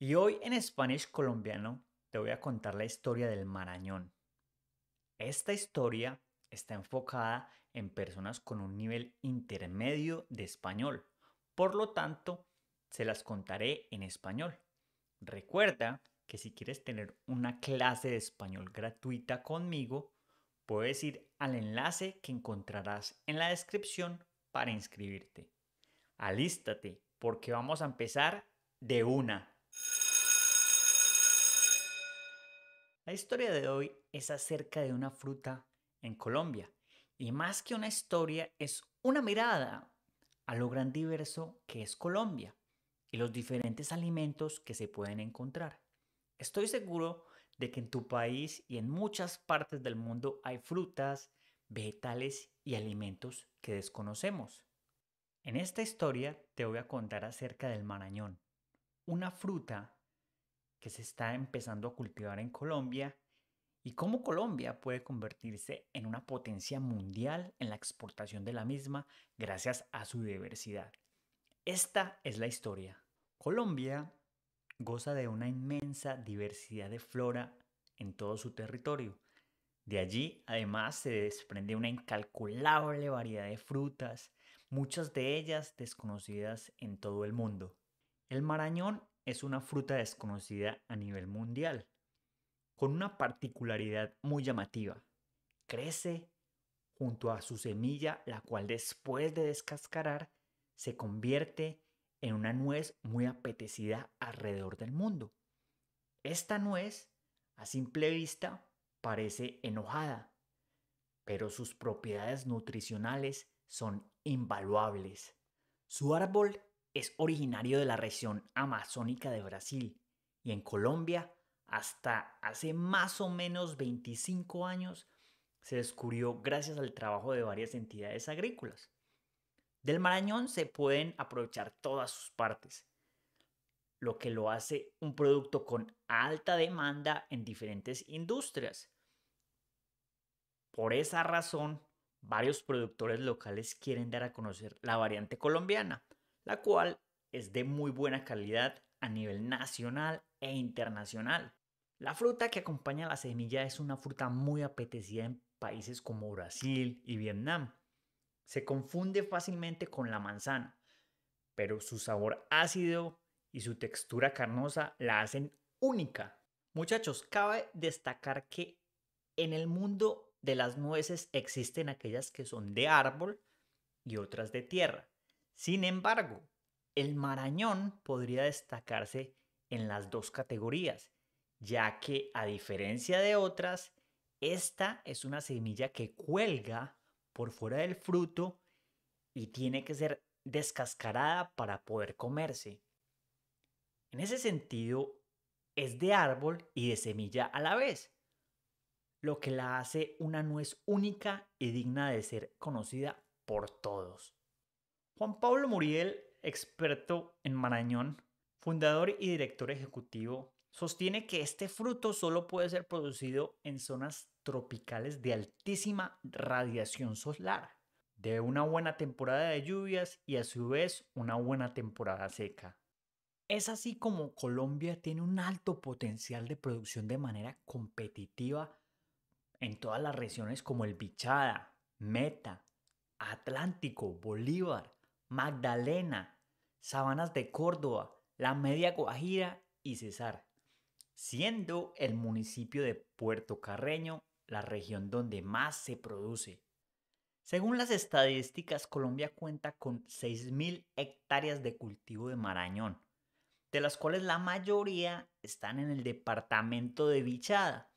Y hoy en Spanish colombiano te voy a contar la historia del Marañón. Esta historia está enfocada en personas con un nivel intermedio de español. Por lo tanto, se las contaré en español. Recuerda que si quieres tener una clase de español gratuita conmigo, puedes ir al enlace que encontrarás en la descripción para inscribirte. Alístate porque vamos a empezar de una. La historia de hoy es acerca de una fruta en Colombia. Y más que una historia, es una mirada a lo gran diverso que es Colombia y los diferentes alimentos que se pueden encontrar. Estoy seguro de que en tu país y en muchas partes del mundo hay frutas, vegetales y alimentos que desconocemos. En esta historia te voy a contar acerca del marañón, una fruta que se está empezando a cultivar en Colombia y cómo Colombia puede convertirse en una potencia mundial en la exportación de la misma gracias a su diversidad. Esta es la historia. Colombia goza de una inmensa diversidad de flora en todo su territorio. De allí, además, se desprende una incalculable variedad de frutas, muchas de ellas desconocidas en todo el mundo. El Marañón es una fruta desconocida a nivel mundial, con una particularidad muy llamativa. Crece junto a su semilla, la cual después de descascarar se convierte en una nuez muy apetecida alrededor del mundo. Esta nuez, a simple vista, parece enojada, pero sus propiedades nutricionales son invaluables. Su árbol es originario de la región amazónica de Brasil y en Colombia hasta hace más o menos 25 años se descubrió gracias al trabajo de varias entidades agrícolas. Del Marañón se pueden aprovechar todas sus partes, lo que lo hace un producto con alta demanda en diferentes industrias. Por esa razón, varios productores locales quieren dar a conocer la variante colombiana, la cual es de muy buena calidad a nivel nacional e internacional. La fruta que acompaña a la semilla es una fruta muy apetecida en países como Brasil y Vietnam. Se confunde fácilmente con la manzana, pero su sabor ácido y su textura carnosa la hacen única. Muchachos, cabe destacar que en el mundo de las nueces existen aquellas que son de árbol y otras de tierra. Sin embargo, el Marañón podría destacarse en las dos categorías, ya que a diferencia de otras, esta es una semilla que cuelga por fuera del fruto y tiene que ser descascarada para poder comerse. En ese sentido, es de árbol y de semilla a la vez, lo que la hace una nuez única y digna de ser conocida por todos. Juan Pablo Muriel, experto en Marañón, fundador y director ejecutivo, sostiene que este fruto solo puede ser producido en zonas tropicales de altísima radiación solar, de una buena temporada de lluvias y a su vez una buena temporada seca. Es así como Colombia tiene un alto potencial de producción de manera competitiva en todas las regiones como el Bichada, Meta, Atlántico, Bolívar, Magdalena, Sabanas de Córdoba, la Media Guajira y Cesar, siendo el municipio de Puerto Carreño la región donde más se produce. Según las estadísticas, Colombia cuenta con 6.000 hectáreas de cultivo de marañón, de las cuales la mayoría están en el departamento de Vichada,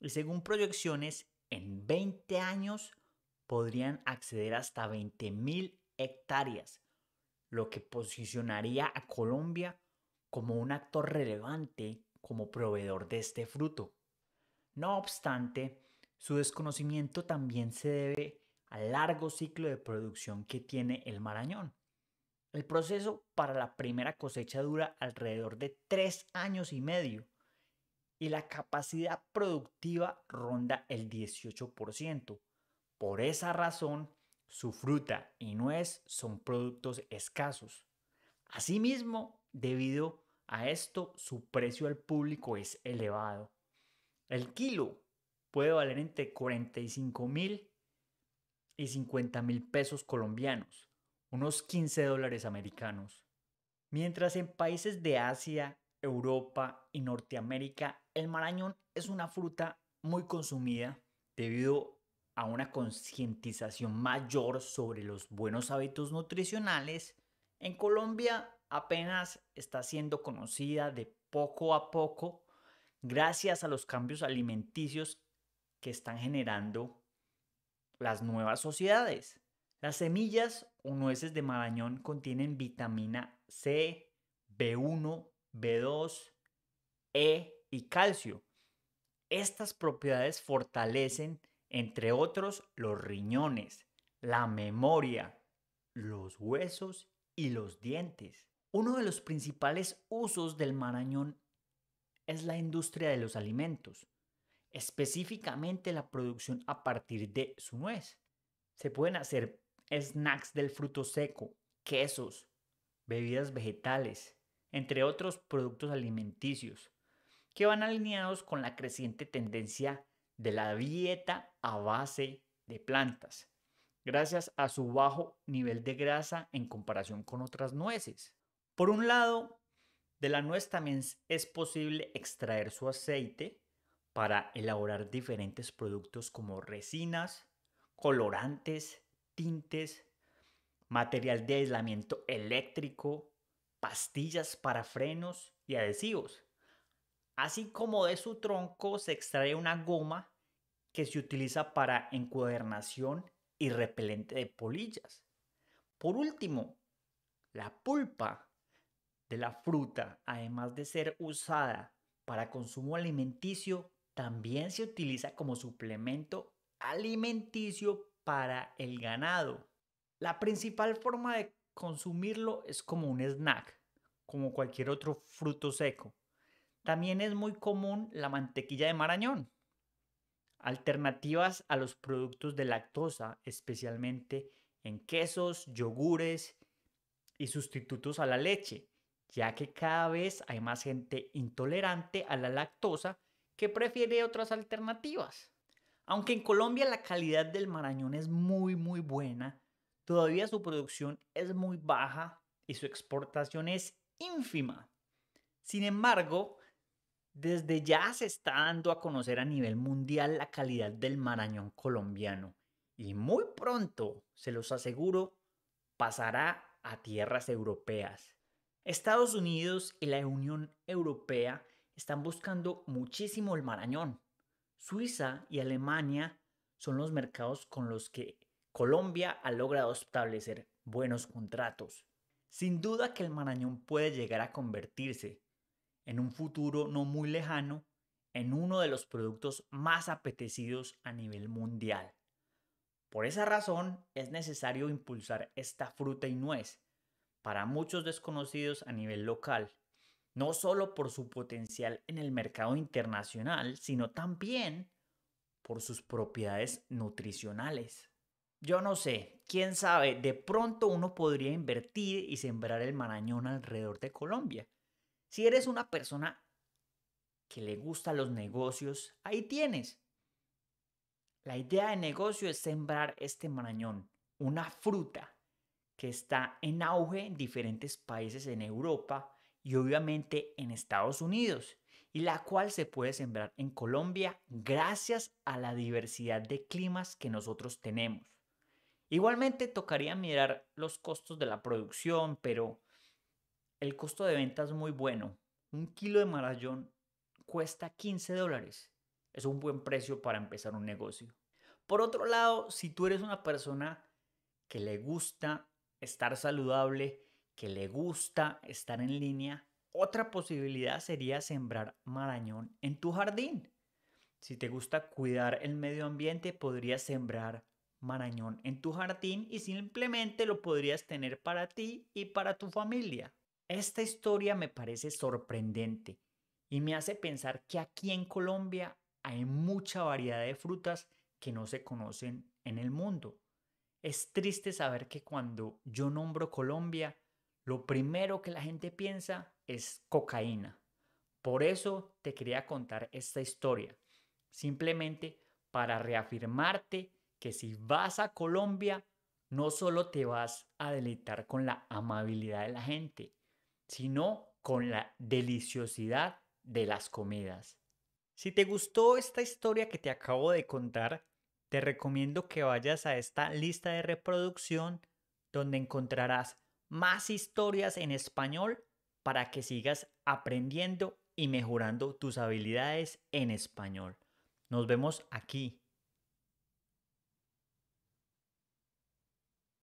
y según proyecciones, en 20 años podrían acceder hasta 20.000 hectáreas, lo que posicionaría a Colombia como un actor relevante como proveedor de este fruto. No obstante, su desconocimiento también se debe al largo ciclo de producción que tiene el Marañón. El proceso para la primera cosecha dura alrededor de tres años y medio y la capacidad productiva ronda el 18%. Por esa razón, su fruta y nuez son productos escasos. Asimismo, debido a esto, su precio al público es elevado. El kilo puede valer entre 45 mil y 50 mil pesos colombianos, unos 15 dólares americanos. Mientras en países de Asia, Europa y Norteamérica, el marañón es una fruta muy consumida debido a una concientización mayor sobre los buenos hábitos nutricionales, en Colombia apenas está siendo conocida de poco a poco gracias a los cambios alimenticios que están generando las nuevas sociedades. Las semillas o nueces de marañón contienen vitamina C, B1, B2, E y calcio. Estas propiedades fortalecen entre otros los riñones, la memoria, los huesos y los dientes. Uno de los principales usos del marañón es la industria de los alimentos, específicamente la producción a partir de su nuez. Se pueden hacer snacks del fruto seco, quesos, bebidas vegetales, entre otros productos alimenticios, que van alineados con la creciente tendencia de la dieta a base de plantas, gracias a su bajo nivel de grasa en comparación con otras nueces. Por un lado, de la nuez también es posible extraer su aceite para elaborar diferentes productos como resinas, colorantes, tintes, material de aislamiento eléctrico, pastillas para frenos y adhesivos así como de su tronco se extrae una goma que se utiliza para encuadernación y repelente de polillas. Por último, la pulpa de la fruta, además de ser usada para consumo alimenticio, también se utiliza como suplemento alimenticio para el ganado. La principal forma de consumirlo es como un snack, como cualquier otro fruto seco. También es muy común la mantequilla de marañón. Alternativas a los productos de lactosa, especialmente en quesos, yogures y sustitutos a la leche, ya que cada vez hay más gente intolerante a la lactosa que prefiere otras alternativas. Aunque en Colombia la calidad del marañón es muy muy buena, todavía su producción es muy baja y su exportación es ínfima. Sin embargo, desde ya se está dando a conocer a nivel mundial la calidad del marañón colombiano y muy pronto, se los aseguro, pasará a tierras europeas. Estados Unidos y la Unión Europea están buscando muchísimo el marañón. Suiza y Alemania son los mercados con los que Colombia ha logrado establecer buenos contratos. Sin duda que el marañón puede llegar a convertirse en un futuro no muy lejano en uno de los productos más apetecidos a nivel mundial. Por esa razón es necesario impulsar esta fruta y nuez para muchos desconocidos a nivel local, no solo por su potencial en el mercado internacional, sino también por sus propiedades nutricionales. Yo no sé, quién sabe, de pronto uno podría invertir y sembrar el marañón alrededor de Colombia si eres una persona que le gusta los negocios, ahí tienes. La idea de negocio es sembrar este marañón, una fruta que está en auge en diferentes países en Europa y obviamente en Estados Unidos, y la cual se puede sembrar en Colombia gracias a la diversidad de climas que nosotros tenemos. Igualmente tocaría mirar los costos de la producción, pero el costo de venta es muy bueno. Un kilo de marañón cuesta 15 dólares. Es un buen precio para empezar un negocio. Por otro lado, si tú eres una persona que le gusta estar saludable, que le gusta estar en línea, otra posibilidad sería sembrar marañón en tu jardín. Si te gusta cuidar el medio ambiente, podrías sembrar marañón en tu jardín y simplemente lo podrías tener para ti y para tu familia. Esta historia me parece sorprendente y me hace pensar que aquí en Colombia hay mucha variedad de frutas que no se conocen en el mundo. Es triste saber que cuando yo nombro Colombia, lo primero que la gente piensa es cocaína. Por eso te quería contar esta historia, simplemente para reafirmarte que si vas a Colombia, no solo te vas a deleitar con la amabilidad de la gente, sino con la deliciosidad de las comidas. Si te gustó esta historia que te acabo de contar, te recomiendo que vayas a esta lista de reproducción donde encontrarás más historias en español para que sigas aprendiendo y mejorando tus habilidades en español. Nos vemos aquí